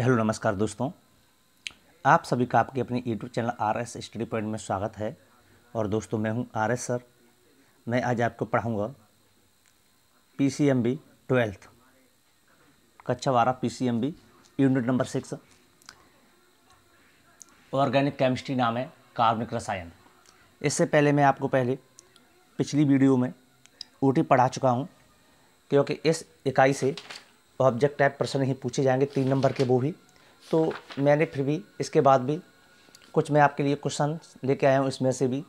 hello नमस्कार दोस्तों आप सभी का आपके अपने YouTube channel R S study point में स्वागत है और दोस्तों मैं हूं आर एस सर मैं आज आपको पढ़ाऊंगा P C M B twelfth कक्षा बारह P C M B unit number six organic chemistry नाम है कार्बनिक रसायन इससे पहले मैं आपको पहले पिछली वीडियो में ऊटी पढ़ा चुका हूँ क्योंकि इस इकाई से ऑब्जेक्ट तो टाइप प्रश्न ही पूछे जाएंगे तीन नंबर के वो भी तो मैंने फिर भी इसके बाद भी कुछ मैं आपके लिए क्वेश्चन लेके आया हूँ इसमें से भी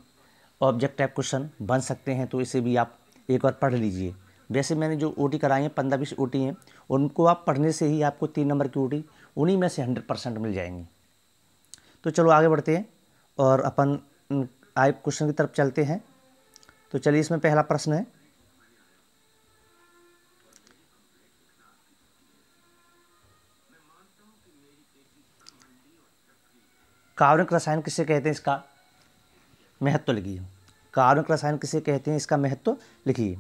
ऑब्जेक्ट टाइप क्वेश्चन बन सकते हैं तो इसे भी आप एक बार पढ़ लीजिए वैसे मैंने जो ओ कराई हैं पंद्रह बीस ओ हैं उनको आप पढ़ने से ही आपको तीन नंबर की ओ उन्हीं में से हंड्रेड परसेंट मिल जाएंगी तो चलो आगे बढ़ते हैं और अपन आए क्वेश्चन की तरफ चलते हैं तो चलिए इसमें पहला प्रश्न है कार्बनिक रसायन किसे कहते हैं इसका महत्व तो लिखिए कार्बनिक रसायन किसे कहते हैं इसका महत्व तो लिखिए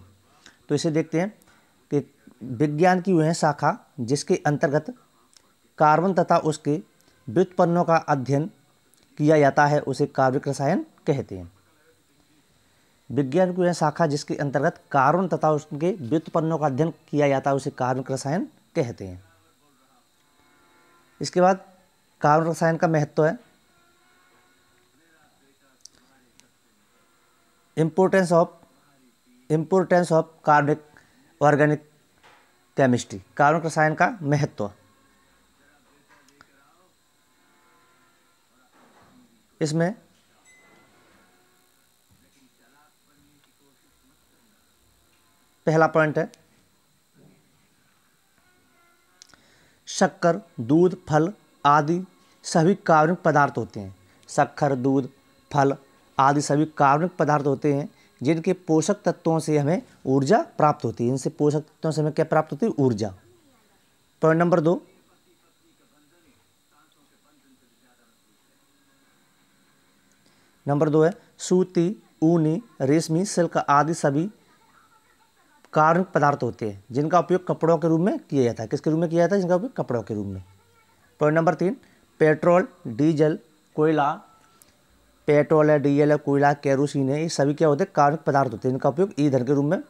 तो इसे देखते हैं कि विज्ञान की वह शाखा जिसके अंतर्गत कार्बन तथा उसके व्युत्पन्नों का अध्ययन किया जाता है उसे कार्बनिक रसायन कहते हैं विज्ञान की वह शाखा जिसके अंतर्गत कार्बन तथा उसके व्युत्पन्नों का अध्ययन किया जाता है उसे कार्बनिक रसायन कहते हैं इसके बाद कार्बन रसायन का महत्व है इम्पोर्टेंस ऑफ इम्पोर्टेंस ऑफ कार्बनिक ऑर्गेनिक केमिस्ट्री कार्बनिक रसायन का महत्व इसमें पहला पॉइंट है शक्कर दूध फल आदि सभी कार्बनिक पदार्थ होते हैं शक्कर दूध फल आदि सभी कार्बनिक पदार्थ होते हैं जिनके पोषक तत्वों से हमें ऊर्जा प्राप्त होती है इनसे पोषक तत्वों से हमें क्या प्राप्त होती है ऊर्जा पॉइंट नंबर दो नंबर दो है सूती ऊनी रेशमी सिल्क आदि सभी कार्बनिक पदार्थ होते हैं जिनका उपयोग कपड़ों के रूप में किया जाता है किसके रूप में किया जाता है जिनका उपयोग कपड़ों के रूप में पॉइंट नंबर तीन पेट्रोल डीजल कोयला पेट्रोल है डीजल है कोयला कैरोसिन है ये सभी क्या होते हैं कार्बनिक पदार्थ होते हैं इनका उपयोग ईंधन के रूप में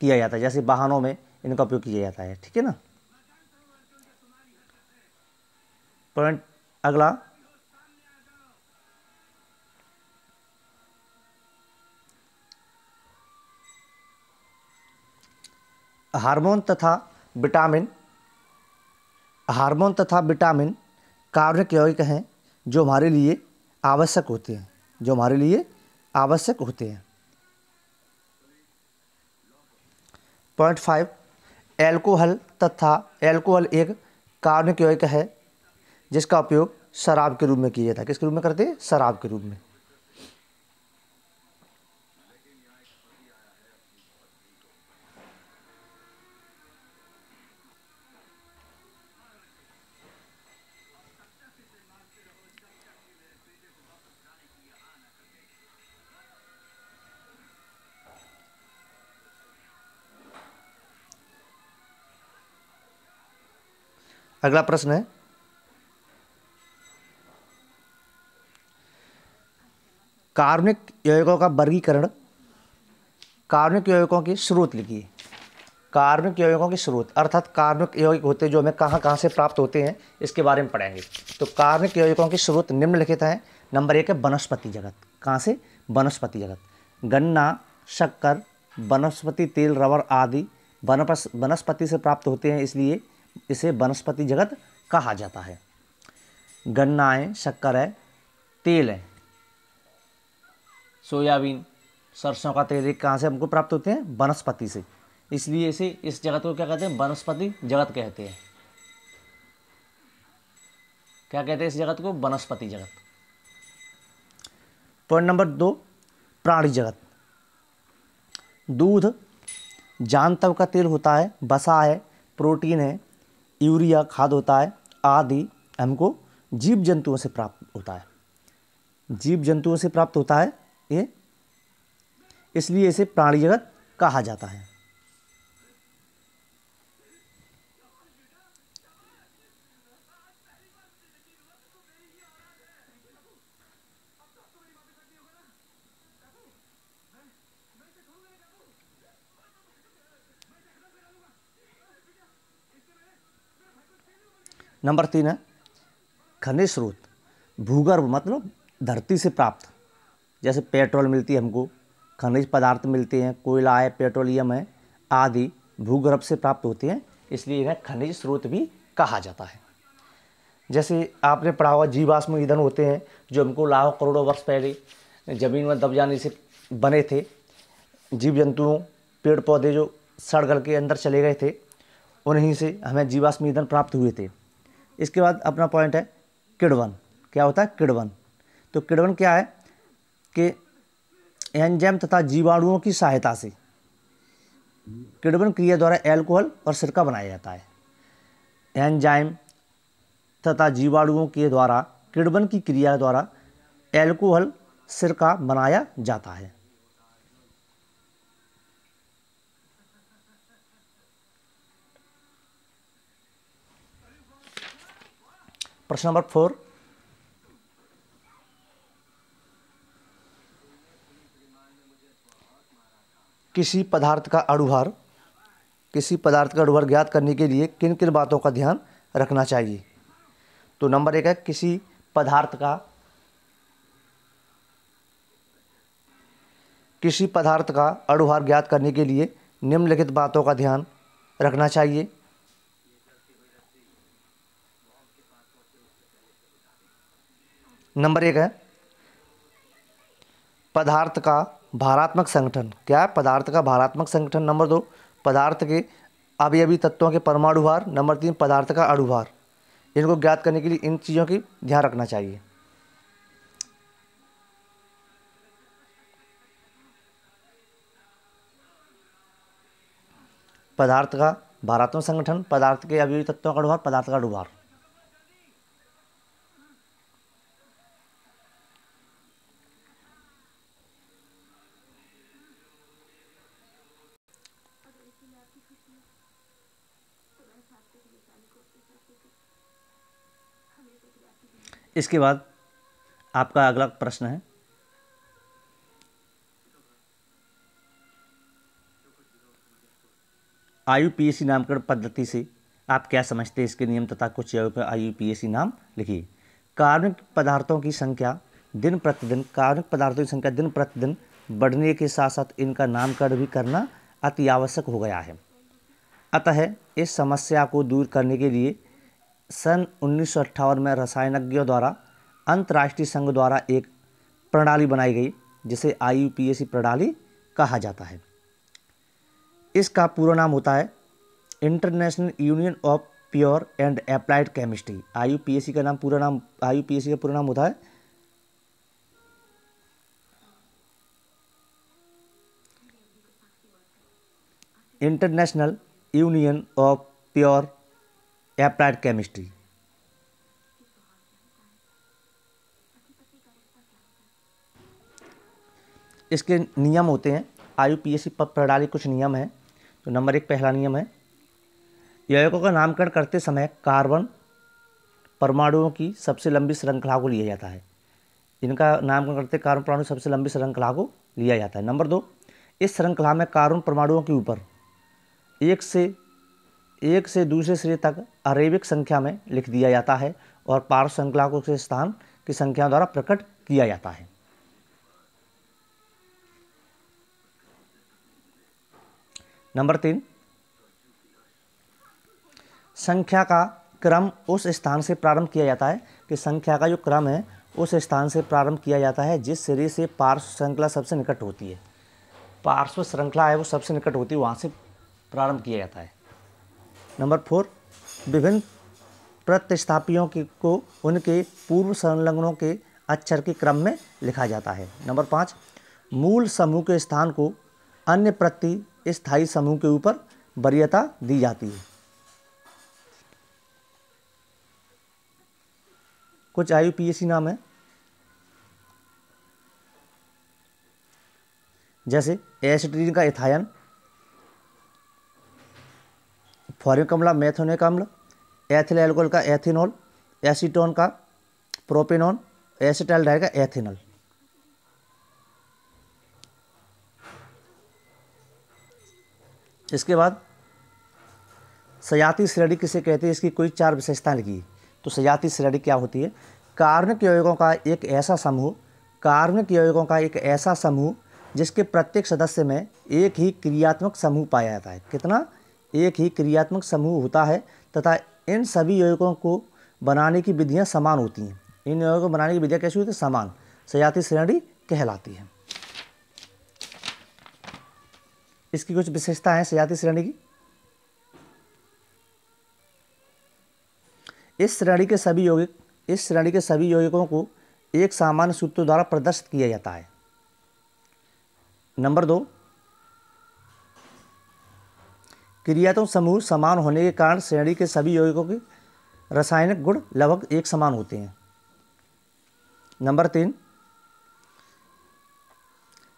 किया जाता है जैसे वाहनों में इनका उपयोग किया जाता है ठीक है ना पॉइंट अगला हार्मोन तथा विटामिन हार्मोन तथा विटामिन कार्बनिक यौगिक हैं जो हमारे लिए आवश्यक होते हैं जो हमारे लिए आवश्यक होते हैं पॉइंट फाइव एल्कोहल तथा एल्कोहल एक कार्बनिक यौगिक है जिसका उपयोग शराब के रूप में किया जाता है किसके रूप में करते हैं शराब के रूप में अगला प्रश्न है कार्बनिक यौगिकों का वर्गीकरण कार्बनिक यौगिकों के स्रोत लिखिए कार्बनिक यौगिकों के स्रोत अर्थात कार्बनिक यौगिक होते जो हमें कहाँ कहाँ से प्राप्त होते हैं इसके बारे में पढ़ेंगे तो कार्बनिक यौगिकों के स्रोत निम्नलिखित हैं नंबर एक है वनस्पति जगत कहाँ से वनस्पति जगत गन्ना शक्कर वनस्पति तेल रबर आदि वनस्पति से प्राप्त होते हैं इसलिए इसे वनस्पति जगत कहा जाता है गन्ना है शक्कर है तेल है सोयाबीन सरसों का तेल कहाँ से हमको प्राप्त होते हैं वनस्पति से इसलिए इसे इस जगत को क्या कहते हैं वनस्पति जगत कहते हैं क्या कहते हैं इस जगत को वनस्पति जगत पॉइंट नंबर दो प्राणी जगत दूध जान तव का तेल होता है बसा है प्रोटीन है यूरिया खाद होता है आदि हमको जीव जंतुओं से प्राप्त होता है जीव जंतुओं से प्राप्त होता है ये इसलिए इसे प्राणी जगत कहा जाता है नंबर तीन है खनिज स्रोत भूगर्भ मतलब धरती से प्राप्त जैसे पेट्रोल मिलती है हमको खनिज पदार्थ मिलते हैं कोयला है पेट्रोलियम है आदि भूगर्भ से प्राप्त होते हैं इसलिए इन्हें खनिज स्रोत भी कहा जाता है जैसे आपने पढ़ा हुआ जीवाश्म ईंधन होते हैं जो हमको लाखों करोड़ों वर्ष पहले ज़मीन में दब जाने से बने थे जीव जंतुओं पेड़ पौधे जो सड़गल के अंदर चले गए थे उन्हीं से हमें जीवाश्म ईंधन प्राप्त हुए थे इसके बाद अपना पॉइंट है किडवन क्या होता है किडवन तो किडवन क्या है कि एंजाइम तथा जीवाणुओं की सहायता से किडवन क्रिया द्वारा एल्कोहल और सिरका बनाया जाता है एंजाइम तथा जीवाणुओं के द्वारा किडवन की क्रिया द्वारा एल्कोहल सिरका बनाया जाता है प्रश्न नंबर फोर किसी पदार्थ का अड़ुभार किसी पदार्थ का अड़ुभार ज्ञात करने के लिए किन किन बातों का ध्यान रखना चाहिए तो नंबर एक है किसी पदार्थ का किसी पदार्थ का अड़ुभार ज्ञात करने के लिए निम्नलिखित बातों का ध्यान रखना चाहिए नंबर एक है पदार्थ का भारात्मक संगठन क्या है पदार्थ का भारात्मक संगठन नंबर दो पदार्थ के अभी अभी तत्वों के परमाणु भार नंबर तीन पदार्थ का अड़ुभार इनको ज्ञात करने के लिए इन चीज़ों की ध्यान रखना चाहिए पदार्थ का भारात्मक संगठन पदार्थ के अभी तत्वों का अडुभार पदार्थ का अडुभार इसके बाद आपका अगला प्रश्न है आयु पी एस सी नामकरण पद्धति से आप क्या समझते हैं इसके नियम तथा कुछ पर आयु पी एस सी नाम लिखिए कार्बनिक पदार्थों की संख्या दिन प्रतिदिन कार्बनिक पदार्थों की संख्या दिन प्रतिदिन बढ़ने के साथ साथ इनका नामकरण भी करना अति आवश्यक हो गया है अतः इस समस्या को दूर करने के लिए सन उन्नीस में रसायनज्ञों द्वारा अंतर्राष्ट्रीय संघ द्वारा एक प्रणाली बनाई गई जिसे आई प्रणाली कहा जाता है इसका पूरा नाम होता है international union of pure and applied chemistry I का नाम पूरा नाम आई का पूरा नाम होता है international union of pure applied chemistry इसके नियम होते हैं आयु पी एस प्रणाली कुछ नियम हैं तो नंबर एक पहला नियम है यौगिकों का नामकरण करते समय कार्बन परमाणुओं की सबसे लंबी श्रृंखला को लिया जाता है इनका नामकरण करते कार्बन परमाणु सबसे लंबी श्रृंखला को लिया जाता है नंबर दो इस श्रृंखला में कार्बन परमाणुओं के ऊपर एक से एक से दूसरे सिरे तक अरेबिक संख्या में लिख दिया जाता है और पार्श्व श्रृंखलाकों के स्थान की संख्या द्वारा प्रकट किया जाता है नंबर तीन संख्या का क्रम उस स्थान से प्रारंभ किया जाता है कि संख्या का जो क्रम है उस स्थान से प्रारंभ किया जाता है जिस सिरे से पार्श्व श्रृंखला सबसे निकट होती है पार्श्व श्रृंखला है वो सबसे निकट होती है वहाँ से प्रारंभ किया जाता है नंबर फोर विभिन्न प्रतिस्थापियों की को उनके पूर्व संलग्नों के अक्षर के क्रम में लिखा जाता है नंबर पाँच मूल समूह के स्थान को अन्य प्रति स्थायी समूह के ऊपर वरीयता दी जाती है कुछ आयु पी नाम है जैसे एसिट्रीन का इथायन फॉर्मिक अम्ला मैथोनिक अम्ल एथिल एल्कोहल का एथिनॉल एसीटोन का प्रोपिनॉन एसिटाइल डाइड का एथिनल इसके बाद सजाती श्रेणी किसे कहते हैं इसकी कोई चार विशेषताएं लिखी तो सजाती श्रेणी क्या होती है कार्बनिक यौगिकों का एक ऐसा समूह कार्बनिक यौगिकों का एक ऐसा समूह जिसके प्रत्येक सदस्य में एक ही क्रियात्मक समूह पाया जाता है कितना एक ही क्रियात्मक समूह होता है तथा इन सभी यौगिकों को बनाने की विधियाँ समान होती हैं इन यौगिकों को बनाने की विधियाँ कैसी होती है समान सजाती श्रेणी कहलाती है इसकी कुछ विशेषता है सजाती श्रेणी की इस श्रेणी के सभी यौगिक इस श्रेणी के सभी यौगिकों को एक सामान्य सूत्र द्वारा प्रदर्शित किया जाता है नंबर दो क्रियातों समूह समान होने के कारण श्रेणी के सभी यौगिकों के रासायनिक गुण लगभग एक समान होते हैं नंबर तीन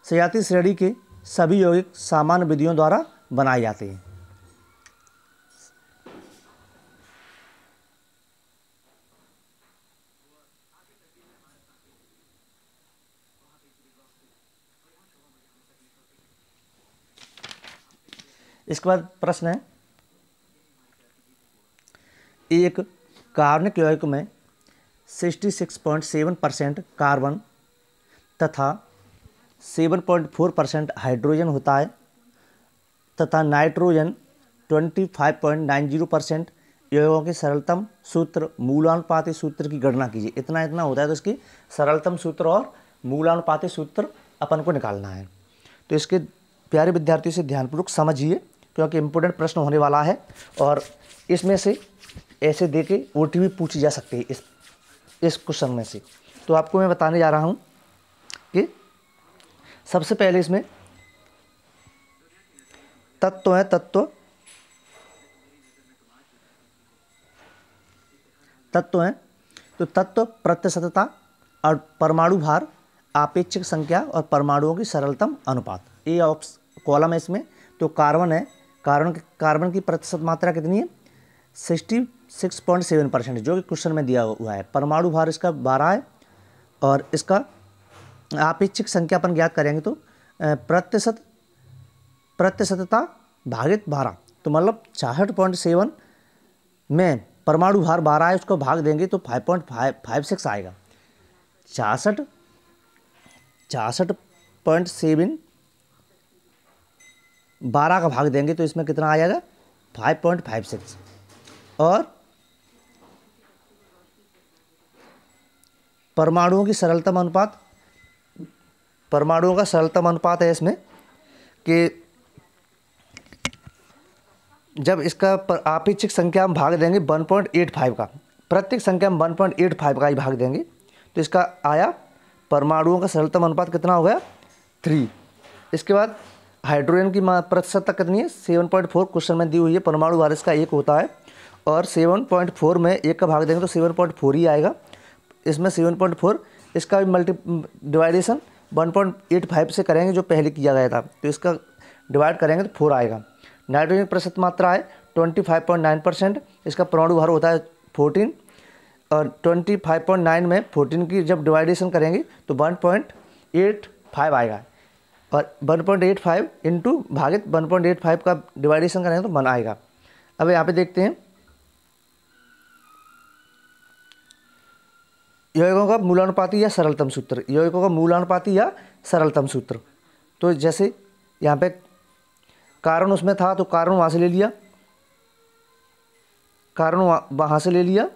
सजाती श्रेणी के सभी यौगिक सामान्य विधियों द्वारा बनाए जाते हैं इसके बाद प्रश्न है एक कार्बनिक यौगिक में 66.7 परसेंट कार्बन तथा 7.4 परसेंट हाइड्रोजन होता है तथा नाइट्रोजन 25.90 परसेंट यौगिकों के सरलतम सूत्र मूलानुपाति सूत्र की गणना कीजिए इतना इतना होता है तो इसकी सरलतम सूत्र और मूलानुपाति सूत्र अपन को निकालना है तो इसके प्यारे विद्यार्थियों से ध्यानपूर्वक समझिए क्योंकि इम्पोर्टेंट प्रश्न होने वाला है और इसमें से ऐसे दे के ओ पूछी जा सकती है इस इस क्वेश्चन में से तो आपको मैं बताने जा रहा हूँ कि सबसे पहले इसमें तत्व है तत्व तत्व है तो तत्व प्रत्यसतता और परमाणु भार आपेक्षिक संख्या और परमाणुओं की सरलतम अनुपात ये ऑप्स कॉलम है इसमें तो कार्बन है कार्बन कार्बन की प्रतिशत मात्रा कितनी है sixty six point seven percent जो कि क्वेश्चन में दिया हुआ है परमाणु भार इसका बारह है और इसका आपेक्षिक संख्यापन ज्ञात करेंगे तो प्रतिशत प्रतिशतता भागित बारह तो मतलब छियासठ पॉइंट सेवन में परमाणु भार बारह है उसको भाग देंगे तो five point five five six आएगा छियासठ छासठ पॉइंट सेवन बारह का भाग देंगे तो इसमें कितना आ जाएगा फाइव पॉइंट फाइव सिक्स और परमाणुओं की सरलतम अनुपात परमाणुओं का सरलतम अनुपात है इसमें कि जब इसका आपेक्षिक संख्या हम भाग देंगे वन पॉइंट एट फाइव का प्रत्येक संख्या में वन पॉइंट एट फाइव का ही भाग देंगे तो इसका आया परमाणुओं का सरलतम अनुपात कितना हो गया थ्री इसके बाद हाइड्रोजन की प्रतिशतता कितनी है सेवन पॉइंट फोर क्वेश्चन में दी हुई है परमाणु भार इसका एक होता है और सेवन पॉइंट फोर में एक का भाग देंगे तो सेवन पॉइंट फोर ही आएगा इसमें सेवन पॉइंट फोर इसका भी multi division one point eight five से करेंगे जो पहले किया गया था तो इसका डिवाइड करेंगे तो फोर आएगा नाइट्रोजन की प्रतिशत मात्रा है twenty five point nine percent इसका परमाणु भार होता है फोर्टीन और ट्वेंटी फाइव पॉइंट नाइन में फोर्टीन की जब डिवाइडेशन करेंगे तो वन पॉइंट एट फाइव आएगा और 1.85 पॉइंट एट फाइव इंटू भागित वन का डिवाइडेशन करेंगे तो वन आएगा अब यहाँ पे देखते हैं योगों का मूलानुपाती या सरलतम सूत्र योगों का मूलानुपाती या सरलतम सूत्र तो जैसे यहाँ पे कारण उसमें था तो कारण वहाँ से ले लिया कारण वहाँ से ले लिया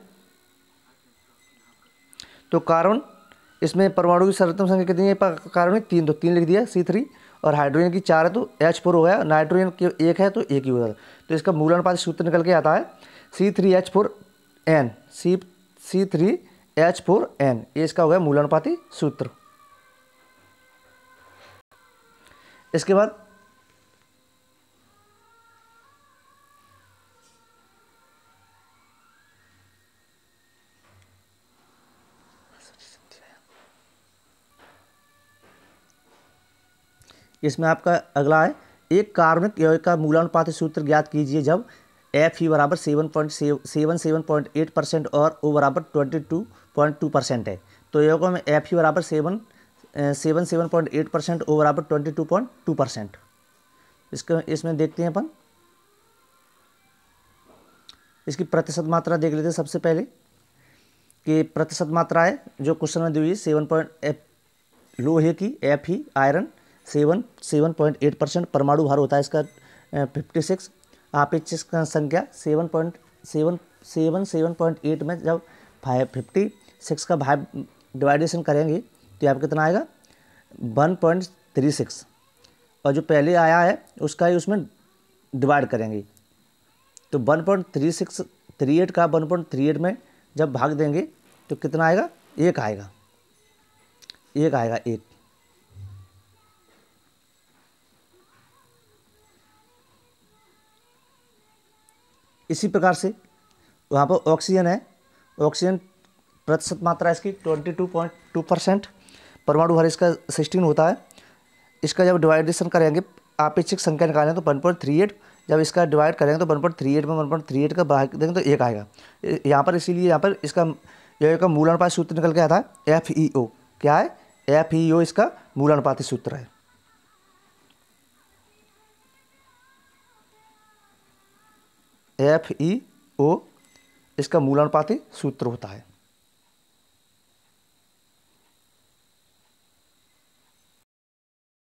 तो कारण इसमें परमाणु की सर्वोत्तम संख्या कितनी है है तीन तो तीन लिख दिया सी थ्री और हाइड्रोजन की चार है तो एच फोर हो गया नाइट्रोजन की एक है तो एक ही हो जाता तो इसका मूल अनुपात सूत्र निकल के आता है C three H four N C C three H four N ये इसका हो गया अनुपाती सूत्र इसके बाद इसमें आपका अगला है एक कार्बनिक यौगिक का मूलानुपात सूत्र ज्ञात कीजिए जब एफ ही e बराबर seven point seven seven point eight percent और ओ बराबर twenty two point two percent है तो योगों में एफ ही e बराबर seven seven seven point eight percent O बराबर twenty two point two percent इसके इसमें देखते हैं अपन इसकी प्रतिशत मात्रा देख लेते हैं सबसे पहले कि प्रतिशत मात्रा है जो क्वेश्चन में दी हुई सेवन पॉइंट एफ लोहे की एफ ही e, iron seven seven point eight percent परमाणु भार होता है इसका फिफ्टी सिक्स आपेक्षिक संख्या seven point seven seven seven point eight में जब फाइव फिफ्टी सिक्स का भाव डिवाइडेशन करेंगे तो आप कितना आएगा वन पॉइंट थ्री सिक्स और जो पहले आया है उसका ही उसमें डिवाइड करेंगे तो one point three six three eight का वन पॉइंट थ्री एट में जब भाग देंगे तो कितना आएगा एक आएगा एक आएगा एक इसी प्रकार से वहाँ पर ऑक्सीजन है ऑक्सीजन प्रतिशत मात्रा इसकी twenty two point two percent परमाणु भर इसका सिक्सटीन होता है इसका जब डिवाइडेशन करेंगे आपेक्षिक संख्या निकालें तो वन पॉइंट थ्री एट जब इसका डिवाइड करेंगे तो वन पॉइंट थ्री एट में वन पॉइंट थ्री एट का बाहर देंगे तो एक आएगा यहाँ पर इसीलिए यहाँ पर इसका यह का मूलानुपात सूत्र निकल के आता है एफ ई ओ क्या है एफ ई ओ इसका अनुपात सूत्र है एफ ई ओ इसका मूलानुपाती सूत्र होता है